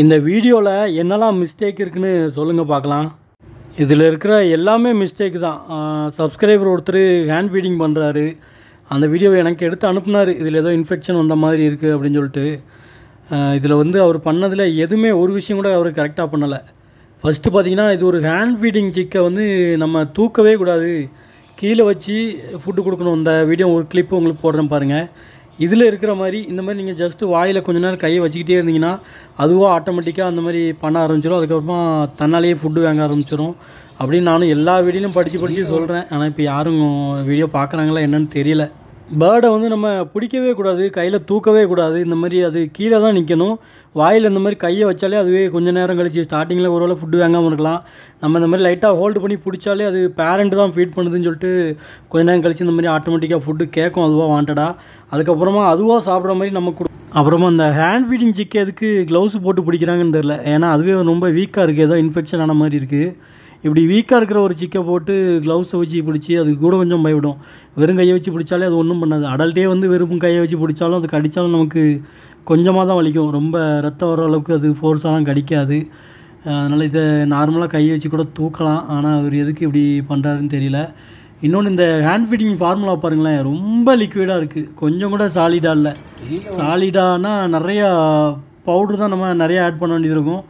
இந்த வீடியோவில் என்னெல்லாம் மிஸ்டேக் இருக்குதுன்னு சொல்லுங்கள் பார்க்கலாம் இதில் இருக்கிற எல்லாமே மிஸ்டேக் தான் சப்ஸ்கிரைபர் ஒருத்தர் ஹேண்ட் ஃபீடிங் பண்ணுறாரு அந்த வீடியோவை எனக்கு எடுத்து அனுப்புனார் இதில் ஏதோ இன்ஃபெக்ஷன் வந்த மாதிரி இருக்குது அப்படின்னு சொல்லிட்டு இதில் வந்து அவர் பண்ணதில் எதுவுமே ஒரு விஷயம் கூட அவர் கரெக்டாக பண்ணலை ஃபஸ்ட்டு பார்த்திங்கன்னா இது ஒரு ஹேண்ட் ஃபீடிங் சிக்கை வந்து நம்ம தூக்கவே கூடாது கீழே வச்சு ஃபுட்டு கொடுக்கணும் இந்த வீடியோ ஒரு கிளிப்பு உங்களுக்கு போடுறேன் பாருங்கள் இதில் இருக்கிற மாதிரி இந்த மாதிரி நீங்கள் ஜஸ்ட்டு வாயில் கொஞ்ச நேரம் கையை வச்சுக்கிட்டே இருந்தீங்கன்னா அதுவாக ஆட்டோமேட்டிக்காக அந்த மாதிரி பண்ண ஆரம்பிச்சிடும் அதுக்கப்புறமா தன்னாலேயே ஃபுட்டு வாங்க ஆரம்பிச்சிடும் அப்படின்னு நானும் எல்லா வீடியோலையும் படித்து படித்து சொல்கிறேன் ஆனால் இப்போ யாரும் வீடியோ பார்க்குறாங்களா என்னென்னு தெரியல பேர்டை வந்து நம்ம பிடிக்கவே கூடாது கையில் தூக்கவே கூடாது இந்த மாதிரி அது கீழே தான் நிற்கணும் வாயில் இந்த மாதிரி கையை வச்சாலே அதுவே கொஞ்சம் நேரம் கழிச்சு ஸ்டார்டிங்கில் ஒரு வேளை ஃபுட்டு வாங்காமல் இருக்கலாம் நம்ம இந்த மாதிரி லைட்டாக ஹோல்டு பண்ணி பிடிச்சாலே அது பேரண்ட்டு தான் ஃபீட் பண்ணுதுன்னு சொல்லிட்டு கொஞ்ச நேரம் கழிச்சு இந்த மாதிரி ஆட்டோமேட்டிக்காக ஃபுட்டு கேட்கும் அதுவாக வாண்டடாக அதுக்கப்புறமா அதுவாக சாப்பிட்ற மாதிரி நம்ம கொடு அப்புறமா அந்த ஹேண்ட் ஃபீடிங் சிக்கு எதுக்கு க்ளவுஸ் போட்டு பிடிக்கிறாங்கன்னு தெரில ஏன்னா அதுவே ரொம்ப வீக்காக இருக்குது ஏதோ இன்ஃபெக்ஷன் ஆன மாதிரி இருக்குது இப்படி வீக்காக இருக்கிற ஒரு சிக்கை போட்டு க்ளவுஸை வச்சு பிடிச்சி அது கூட கொஞ்சம் பயப்படும் வெறும் கையை வச்சு பிடிச்சாலே அது ஒன்றும் பண்ணாது அடல்ட்டே வந்து வெறும் கையை வச்சு பிடிச்சாலும் அது கடித்தாலும் நமக்கு கொஞ்சமாக தான் வலிக்கும் ரொம்ப ரத்தம் வர அளவுக்கு அது ஃபோர்ஸாலாம் கடிக்காது அதனால் இதை நார்மலாக கையை வச்சு கூட தூக்கலாம் ஆனால் அவர் எதுக்கு இப்படி பண்ணுறாருன்னு தெரியல இன்னொன்று இந்த ஹேண்ட் ஃபிட்டிங் ஃபார்முலா பாருங்களேன் ரொம்ப லிக்விடாக இருக்குது கொஞ்சம் கூட சாலிடாக இல்லை சாலிடானால் நிறையா பவுட்ரு தான் நம்ம நிறையா ஆட் பண்ண வேண்டியது இருக்கும்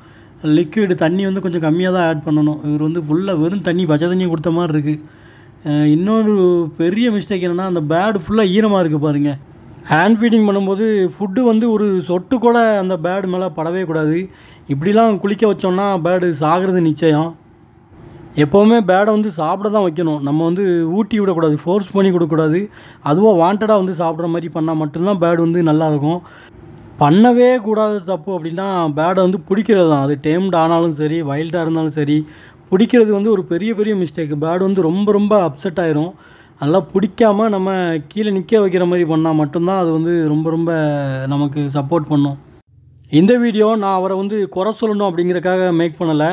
லிக்விடு தண்ணி வந்து கொஞ்சம் கம்மியாக தான் ஆட் பண்ணணும் இவர் வந்து ஃபுல்லாக வெறும் தண்ணி பச்சை தண்ணியை கொடுத்த மாதிரி இருக்குது இன்னொரு பெரிய மிஸ்டேக் என்னென்னா அந்த பேடு ஃபுல்லாக ஈரமாக இருக்குது பாருங்கள் ஹேண்ட் ஃபீடிங் பண்ணும்போது ஃபுட்டு வந்து ஒரு சொட்டு கூட அந்த பேடு மேலே படவே கூடாது இப்படிலாம் குளிக்க வச்சோம்னா பேடு சாகிறது நிச்சயம் எப்போவுமே பேடை வந்து சாப்பிட தான் வைக்கணும் நம்ம வந்து ஊட்டி விடக்கூடாது ஃபோர்ஸ் பண்ணி கொடுக்கக்கூடாது அதுவும் வாண்டடாக வந்து சாப்பிட்ற மாதிரி பண்ணால் மட்டும்தான் பேடு வந்து நல்லாயிருக்கும் பண்ணவே கூடாது தப்பு அப்படின்னா பேடை வந்து பிடிக்கிறது தான் அது டேம்டு ஆனாலும் சரி வைல்டாக இருந்தாலும் சரி பிடிக்கிறது வந்து ஒரு பெரிய பெரிய மிஸ்டேக் பேட் வந்து ரொம்ப ரொம்ப அப்செட் ஆயிரும் அதெல்லாம் பிடிக்காமல் நம்ம கீழே நிற்க வைக்கிற மாதிரி பண்ணால் மட்டும்தான் அது வந்து ரொம்ப ரொம்ப நமக்கு சப்போர்ட் பண்ணும் இந்த வீடியோ நான் அவரை வந்து குறை சொல்லணும் அப்படிங்கிறக்காக மேக் பண்ணலை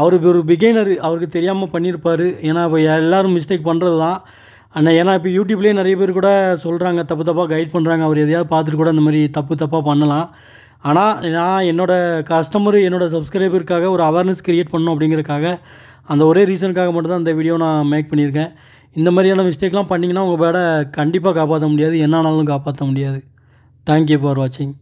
அவருக்கு ஒரு பிகைனர் அவருக்கு தெரியாமல் பண்ணியிருப்பார் ஏன்னா இப்போ எல்லோரும் மிஸ்டேக் பண்ணுறது தான் அண்ணா ஏன்னா இப்போ யூடியூப்லேயே நிறைய பேர் கூட சொல்கிறாங்க தப்பு தப்பாக கைட் பண்ணுறாங்க அவர் எதையாவது பார்த்துட்டு கூட இந்த மாதிரி தப்பு தப்பாக பண்ணலாம் ஆனால் நான் என்னோடய கஸ்டமர் என்னோடய சப்ஸ்கிரைபருக்காக ஒரு அவேர்னஸ் க்ரியேட் பண்ணும் அப்படிங்கிறக்காக அந்த ஒரே ரீசனுக்காக மட்டும்தான் அந்த வீடியோ நான் மேக் பண்ணியிருக்கேன் இந்த மாதிரியான மிஸ்டேக்லாம் பண்ணிங்கன்னா உங்கள் பேட கண்டிப்பாக காப்பாற்ற முடியாது என்னானாலும் காப்பாற்ற முடியாது தேங்க்யூ ஃபார் வாட்சிங்